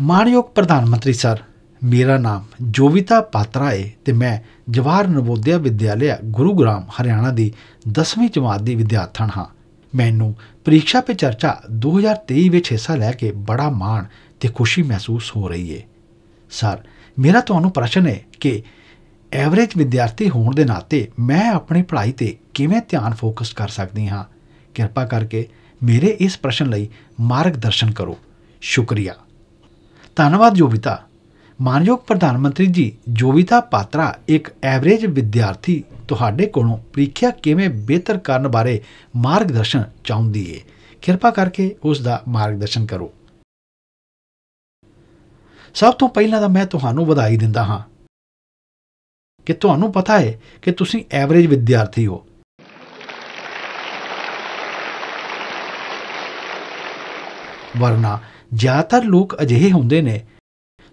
ਮਾਣਯੋਗ ਪ੍ਰਧਾਨ ਮੰਤਰੀ ਸਰ ਮੇਰਾ ਨਾਮ ਜੋਵਿਤਾ ਪਾਤਰਾ ਹੈ ਤੇ ਮੈਂ ਜਵਾਰ ਨਵੋਦਿਆ ਵਿਦਿਆਲਿਆ ਗੁਰੂਗ੍ਰਾਮ ਹਰਿਆਣਾ ਦੀ 10ਵੀਂ ਜਮਾਤ ਦੀ ਵਿਦਿਆਰਥਣ ਹਾਂ ਮੈਨੂੰ ਪ੍ਰੀਖਿਆ ਪੇ ਚਰਚਾ 2023 ਵਿੱਚ ਹਿੱਸਾ ਲੈ ਕੇ ਬੜਾ ਮਾਣ ਤੇ ਖੁਸ਼ੀ ਮਹਿਸੂਸ ਹੋ ਰਹੀ ਹੈ ਸਰ ਮੇਰਾ ਤੁਹਾਨੂੰ ਪ੍ਰਸ਼ਨ ਹੈ ਕਿ ਐਵਰੇਜ ਵਿਦਿਆਰਥੀ ਹੋਣ ਦੇ ਨਾਤੇ ਮੈਂ ਆਪਣੀ ਪੜ੍ਹਾਈ ਤੇ ਕਿਵੇਂ ਧਿਆਨ ਫੋਕਸ ਕਰ ਸਕਦੀ ਹਾਂ ਕਿਰਪਾ ਕਰਕੇ ਮੇਰੇ ਇਸ ਪ੍ਰਸ਼ਨ ਲਈ ਮਾਰਗਦਰਸ਼ਨ ਕਰੋ ਸ਼ੁਕਰੀਆ ਧੰਨਵਾਦ ਜੋਬਿਤਾ ਮਾਨਯੋਗ ਪ੍ਰਧਾਨ ਮੰਤਰੀ ਜੀ ਜੋਬਿਤਾ ਪਾਤਰਾ ਇੱਕ ਐਵਰੇਜ ਵਿਦਿਆਰਥੀ ਤੁਹਾਡੇ ਕੋਲੋਂ ਪ੍ਰੀਖਿਆ ਕਿਵੇਂ ਬਿਹਤਰ ਕਰਨ ਬਾਰੇ ਮਾਰਗਦਰਸ਼ਨ ਚਾਹੁੰਦੀ ਹੈ ਕਿਰਪਾ ਕਰਕੇ ਉਸ ਦਾ ਮਾਰਗਦਰਸ਼ਨ ਕਰੋ ਸਭ ਤੋਂ ਪਹਿਲਾਂ ਤਾਂ ਮੈਂ ਤੁਹਾਨੂੰ ਵਧਾਈ ਦਿੰਦਾ ਹਾਂ ਕਿ ਤੁਹਾਨੂੰ ਪਤਾ ਹੈ ਕਿ ਤੁਸੀਂ ਐਵਰੇਜ ਵਿਦਿਆਰਥੀ ਹੋ ਵਰਨਾ ਜ਼ਿਆਦਾਤਰ ਲੋਕ ਅਜਿਹੇ ਹੁੰਦੇ ਨੇ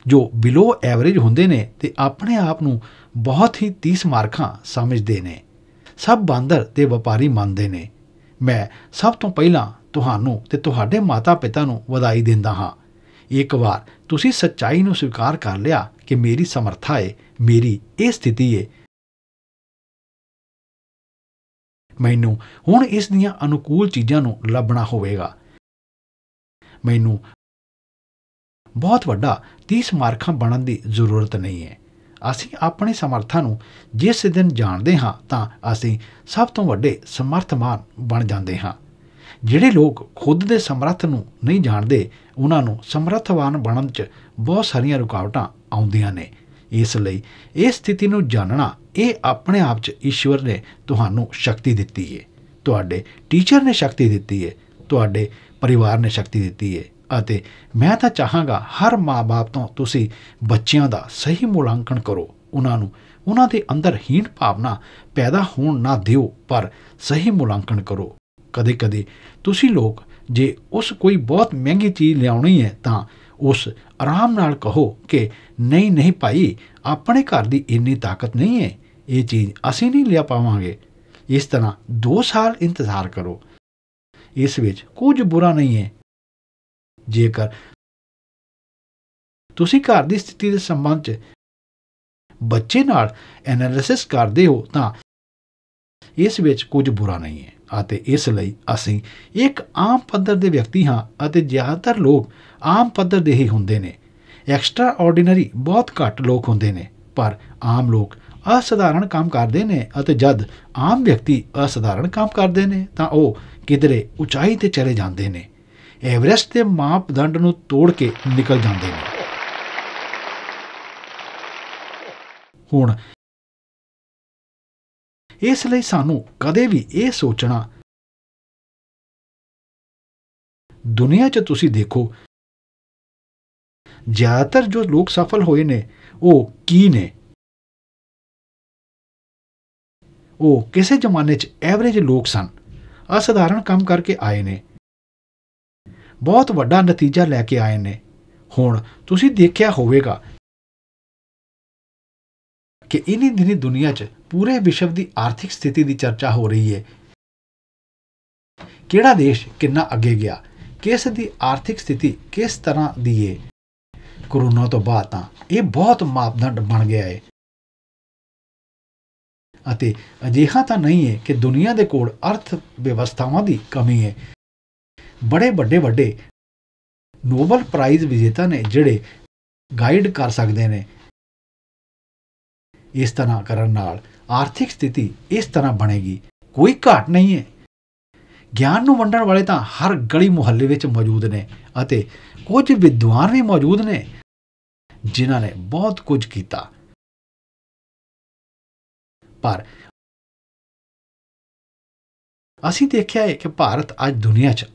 ਜੋ ਬਿਲੋ ਐਵਰੇਜ ਹੁੰਦੇ ਨੇ ਤੇ ਆਪਣੇ ਆਪ ਨੂੰ ਬਹੁਤ ਹੀ 30 ਮਾਰਖਾਂ ਸਮਝਦੇ ਨੇ ਸਭ ਬਾਂਦਰ ਤੇ ਵਪਾਰੀ ਮੰਨਦੇ ਨੇ ਮੈਂ ਸਭ ਤੋਂ ਪਹਿਲਾਂ ਤੁਹਾਨੂੰ ਤੇ ਤੁਹਾਡੇ ਮਾਤਾ-ਪਿਤਾ ਨੂੰ ਵਧਾਈ ਦਿੰਦਾ ਹਾਂ ਇੱਕ ਵਾਰ ਤੁਸੀਂ ਸੱਚਾਈ ਨੂੰ ਸਵੀਕਾਰ ਕਰ ਲਿਆ ਕਿ ਮੇਰੀ ਸਮਰੱਥਾ ਏ ਮੇਰੀ ਇਹ ਸਥਿਤੀ ਏ ਮੈਨੂੰ ਹੁਣ ਇਸ ਦੀਆਂ ਅਨੁਕੂਲ ਚੀਜ਼ਾਂ ਨੂੰ ਲੱਭਣਾ ਹੋਵੇਗਾ ਮੈਨੂੰ ਬਹੁਤ ਵੱਡਾ 30 ਮਾਰਖਾਂ ਬਣਨ ਦੀ ਜ਼ਰੂਰਤ ਨਹੀਂ ਹੈ ਅਸੀਂ ਆਪਣੇ ਸਮਰੱਥਾ ਨੂੰ ਜਿਸ ਦਿਨ ਜਾਣਦੇ ਹਾਂ ਤਾਂ ਅਸੀਂ ਸਭ ਤੋਂ ਵੱਡੇ ਸਮਰਥਮਾਨ ਬਣ ਜਾਂਦੇ ਹਾਂ ਜਿਹੜੇ ਲੋਕ ਖੁਦ ਦੇ ਸਮਰੱਥ ਨੂੰ ਨਹੀਂ ਜਾਣਦੇ ਉਹਨਾਂ ਨੂੰ ਸਮਰੱਥਵਾਨ ਬਣਨ 'ਚ ਬਹੁਤ ਸਾਰੀਆਂ ਰੁਕਾਵਟਾਂ ਆਉਂਦੀਆਂ ਨੇ ਇਸ ਲਈ ਇਹ ਸਥਿਤੀ ਨੂੰ ਜਾਣਨਾ ਇਹ ਆਪਣੇ ਆਪ 'ਚ ਈਸ਼ਵਰ ਨੇ ਤੁਹਾਨੂੰ ਸ਼ਕਤੀ ਦਿੱਤੀ ਹੈ ਤੁਹਾਡੇ ਟੀਚਰ ਨੇ ਸ਼ਕਤੀ ਦਿੱਤੀ ਹੈ ਤੁਹਾਡੇ ਪਰਿਵਾਰ ਨੇ ਸ਼ਕਤੀ ਦਿੱਤੀ ਹੈ ਅਤੇ ਮੈਂ ਤਾਂ ਚਾਹਾਂਗਾ ਹਰ ਮਾਪੇ ਤੋਂ ਤੁਸੀਂ ਬੱਚਿਆਂ ਦਾ ਸਹੀ ਮੁਲਾਂਕਣ ਕਰੋ ਉਹਨਾਂ ਨੂੰ ਉਹਨਾਂ ਦੇ ਅੰਦਰ ਹੀਣ ਭਾਵਨਾ ਪੈਦਾ ਹੋਣ ਨਾ ਦਿਓ ਪਰ ਸਹੀ ਮੁਲਾਂਕਣ ਕਰੋ ਕਦੇ-ਕਦੇ ਤੁਸੀਂ ਲੋਕ ਜੇ ਉਸ ਕੋਈ ਬਹੁਤ ਮਹਿੰਗੀ ਚੀਜ਼ ਲਿਆਉਣੀ ਹੈ ਤਾਂ ਉਸ ਆਰਾਮ ਨਾਲ ਕਹੋ ਕਿ ਨਹੀਂ ਨਹੀਂ ਭਾਈ ਆਪਣੇ ਘਰ ਦੀ ਇੰਨੀ ਤਾਕਤ ਨਹੀਂ ਹੈ ਇਹ ਚੀਜ਼ ਅਸੀਂ ਨਹੀਂ ਲਿਆ ਪਾਵਾਂਗੇ ਇਸ ਤਰ੍ਹਾਂ 2 ਸਾਲ ਇੰਤਜ਼ਾਰ ਕਰੋ ਇਸ ਵਿੱਚ ਕੁਝ ਬੁਰਾ ਨਹੀਂ ਹੈ ਜੇਕਰ ਤੁਸੀਂ ਘਰ ਦੀ ਸਥਿਤੀ ਦੇ ਸੰਬੰਧ 'ਚ ਬੱਚੇ ਨਾਲ ਐਨਾਲਿਸਿਸ ਕਰਦੇ ਹੋ ਤਾਂ ਇਸ ਵਿੱਚ ਕੁਝ ਬੁਰਾ ਨਹੀਂ ਹੈ ਅਤੇ ਇਸ ਲਈ ਅਸੀਂ ਇੱਕ ਆਮ ਪੱਧਰ ਦੇ ਵਿਅਕਤੀ ਹਾਂ ਅਤੇ ਜ਼ਿਆਦਾਤਰ ਲੋਕ ਆਮ ਪੱਧਰ ਦੇ ਹੀ ਹੁੰਦੇ ਨੇ ਐਕਸਟਰਾ ਆਰਡੀਨਰੀ ਬਹੁਤ ਘੱਟ ਲੋਕ ਹੁੰਦੇ ਨੇ ਪਰ ਆਮ ਲੋਕ ਅਸਧਾਰਨ ਕੰਮ ਕਰਦੇ ਨੇ ਅਤੇ ਜਦ ਆਮ ਵਿਅਕਤੀ ਅਸਧਾਰਨ ਕੰਮ ਕਰਦੇ ਨੇ ਤਾਂ ਉਹ ਕਿਧਰੇ ਉਚਾਈ ਤੇ ਚਲੇ ਜਾਂਦੇ ਨੇ ਐਵਰੈਸਟ ਦੇ ਮਾਪਦੰਡ ਨੂੰ ਤੋੜ ਕੇ ਨਿਕਲ ਜਾਂਦੇ ਨੇ ਹੁਣ ਇਸ ਲਈ ਸਾਨੂੰ ਕਦੇ ਵੀ ਇਹ ਸੋਚਣਾ ਦੁਨੀਆ 'ਚ ਤੁਸੀਂ ਦੇਖੋ ਜ਼ਿਆਦਾਤਰ ਜੋ ਲੋਕ ਸਫਲ ਹੋਏ ਨੇ ਉਹ ਕੀ ਨੇ ਉਹ ਕਿਸੇ ਜ਼ਮਾਨੇ 'ਚ ਐਵਰੇਜ ਲੋਕ ਸਨ ਅਸਧਾਰਨ ਕੰਮ ਕਰਕੇ ਆਏ ਨੇ ਬਹੁਤ ਵੱਡਾ ਨਤੀਜਾ ਲੈ ਕੇ ਆਏ ਨੇ ਹੁਣ ਤੁਸੀਂ ਦੇਖਿਆ ਹੋਵੇਗਾ ਕਿ ਇਨੀ ਦਿਨੀ ਦੁਨੀਆ 'ਚ ਪੂਰੇ ਵਿਸ਼ਵ ਦੀ ਆਰਥਿਕ ਸਥਿਤੀ ਦੀ ਚਰਚਾ ਹੋ ਰਹੀ ਹੈ ਕਿਹੜਾ ਦੇਸ਼ ਕਿੰਨਾ ਅੱਗੇ ਗਿਆ ਕਿਸ ਦੀ ਆਰਥਿਕ ਸਥਿਤੀ ਕਿਸ ਤਰ੍ਹਾਂ ਦੀ ਹੈ ਕਰੋਨਾ ਤੋਂ ਬਾਅਦ ਤਾਂ ਇਹ ਬਹੁਤ ਮਾਪਦੰਡ ਬਣ ਗਿਆ ਹੈ ਅਤੇ ਅਜਿਹਾ ਤਾਂ ਨਹੀਂ ਹੈ ਕਿ ਦੁਨੀਆ ਦੇ ਕੋਲ ਅਰਥ ਵਿਵਸਥਾਵਾਂ ਦੀ ਕਮੀ ਹੈ ਬੜੇ ਵੱਡੇ ਵੱਡੇ ਨੋਬਲ ਪ੍ਰਾਈਜ਼ ਵਿਜੇਤਾ ਨੇ ਜਿਹੜੇ ਗਾਈਡ ਕਰ ਸਕਦੇ ਨੇ ਇਸ ਤਰ੍ਹਾਂ ਕਰਨ ਨਾਲ ਆਰਥਿਕ ਸਥਿਤੀ ਇਸ ਤਰ੍ਹਾਂ ਬਣੇਗੀ ਕੋਈ ਘਾਟ ਨਹੀਂ ਹੈ ਗਿਆਨ ਨੂੰ ਵੰਡਣ ਵਾਲੇ ਤਾਂ ਹਰ ਗਲੀ ਮੁਹੱਲੇ ਵਿੱਚ ਮੌਜੂਦ ਨੇ ਅਤੇ ਕੁਝ ਵਿਦਵਾਨ ਵੀ ਮੌਜੂਦ ਨੇ ਜਿਨ੍ਹਾਂ ਨੇ ਬਹੁਤ ਕੁਝ ਕੀਤਾ ਪਰ ਅਸੀਂ ਦੇਖਿਆ ਹੈ ਕਿ ਭਾਰਤ ਅੱਜ ਦੁਨੀਆ 'ਚ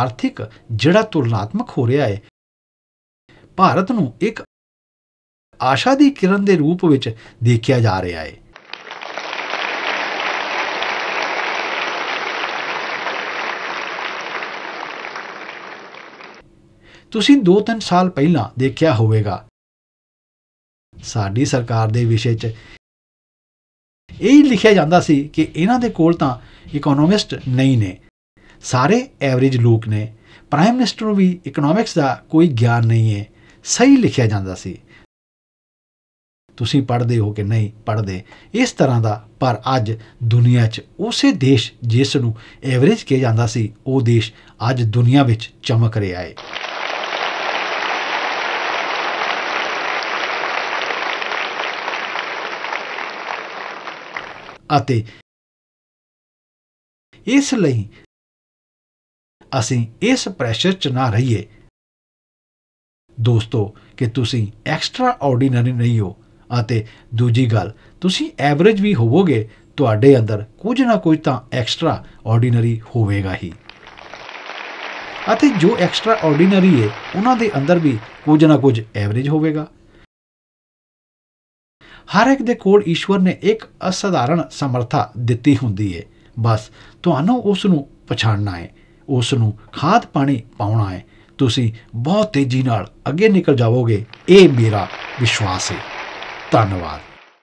ਆਰਥਿਕ ਜਿਹੜਾ ਤੁਲਨਾਤਮਕ ਹੋ ਰਿਹਾ ਹੈ ਭਾਰਤ ਨੂੰ ਇੱਕ ਆਸ਼ਾ ਦੀ ਕਿਰਨ ਦੇ ਰੂਪ ਵਿੱਚ ਦੇਖਿਆ ਜਾ ਰਿਹਾ ਹੈ ਤੁਸੀਂ 2-3 ਸਾਲ ਪਹਿਲਾਂ ਦੇਖਿਆ ਹੋਵੇਗਾ ਸਾਡੀ ਸਰਕਾਰ ਦੇ ਵਿਸ਼ੇ 'ਚ ਇਹ ਲਿਖਿਆ ਜਾਂਦਾ ਸੀ ਕਿ ਇਹਨਾਂ ਦੇ ਕੋਲ ਤਾਂ ਇਕਨੋਮਿਸਟ ਨਹੀਂ ਨੇ ਸਾਰੇ ਐਵਰੇਜ ਲੋਕ ਨੇ ਪ੍ਰਾਈਮ ਮਿਨਿਸਟਰ ਨੂੰ ਵੀ ਇਕਨੋਮਿਕਸ ਦਾ ਕੋਈ ਗਿਆਨ ਨਹੀਂ ਹੈ ਸਹੀ ਲਿਖਿਆ ਜਾਂਦਾ ਸੀ ਤੁਸੀਂ ਪੜ੍ਹਦੇ ਹੋ ਕਿ ਨਹੀਂ ਪੜ੍ਹਦੇ ਇਸ ਤਰ੍ਹਾਂ ਦਾ ਪਰ ਅੱਜ ਦੁਨੀਆ 'ਚ ਉਸੇ ਦੇਸ਼ ਜਿਸ ਨੂੰ ਐਵਰੇਜ ਕਿਹਾ ਜਾਂਦਾ ਸੀ ਉਹ ਦੇਸ਼ ਅੱਜ ਦੁਨੀਆ ਵਿੱਚ ਚਮਕ ਰਿਹਾ ਹੈ ਅਤੇ ਇਸ ਲਈ ਅਸੀਂ ਇਸ ਪ੍ਰੈਸ਼ਰ 'ਚ ਨਾ ਰਹੀਏ ਦੋਸਤੋ ਕਿ ਤੁਸੀਂ ਐਕਸਟਰਾ ਆਰਡੀਨਰੀ ਨਹੀਂ ਹੋ ਅਤੇ ਦੂਜੀ ਗੱਲ ਤੁਸੀਂ ਐਵਰੇਜ ਵੀ ਹੋਵੋਗੇ ਤੁਹਾਡੇ ਅੰਦਰ ਕੁਝ ਨਾ ਕੁਝ ਤਾਂ ਐਕਸਟਰਾ ਆਰਡੀਨਰੀ ਹੋਵੇਗਾ ਹੀ ਅਤੇ ਜੋ ਐਕਸਟਰਾ ਆਰਡੀਨਰੀ ਹੈ ਉਹਨਾਂ ਦੇ ਅੰਦਰ ਵੀ ਕੁਝ ਨਾ ਕੁਝ ਐਵਰੇਜ ਹੋਵੇਗਾ ਹਰ ਇੱਕ ਦੇ ਕੋਲ ਈਸ਼ਵਰ ਨੇ ਇੱਕ ਅਸਧਾਰਨ ਸਮਰੱਥਾ ਦਿੱਤੀ ਹੁੰਦੀ ਹੈ ਬਸ ਤੁਹਾਨੂੰ ਉਸ ਨੂੰ ਪਛਾਣਨਾ ਹੈ ਉਸ ਨੂੰ ਖਾਦ ਪਾਣੀ ਪਾਉਣਾ ਹੈ ਤੁਸੀਂ ਬਹੁਤ ਤੇਜ਼ੀ ਨਾਲ ਅੱਗੇ ਨਿਕਲ ਜਾਵੋਗੇ ਇਹ ਮੇਰਾ ਵਿਸ਼ਵਾਸ ਹੈ ਧੰਨਵਾਦ